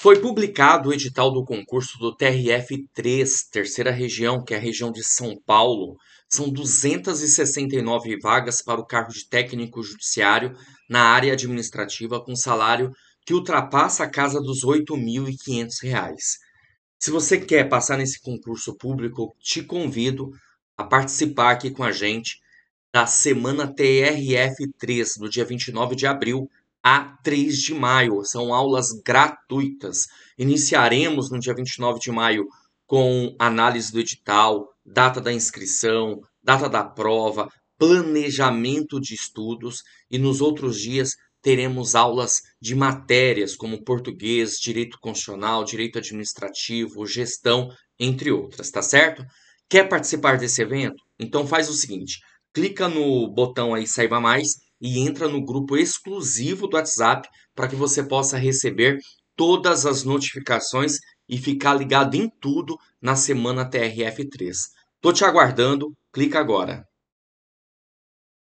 Foi publicado o edital do concurso do TRF3, terceira região, que é a região de São Paulo. São 269 vagas para o cargo de técnico judiciário na área administrativa com salário que ultrapassa a casa dos R$ 8.500. Se você quer passar nesse concurso público, te convido a participar aqui com a gente da semana TRF3, do dia 29 de abril a 3 de maio. São aulas gratuitas. Iniciaremos no dia 29 de maio com análise do edital, data da inscrição, data da prova, planejamento de estudos e nos outros dias teremos aulas de matérias como português, direito constitucional, direito administrativo, gestão, entre outras, tá certo? Quer participar desse evento? Então faz o seguinte, clica no botão aí saiba mais e entra no grupo exclusivo do WhatsApp para que você possa receber todas as notificações e ficar ligado em tudo na semana TRF3. Tô te aguardando, clica agora.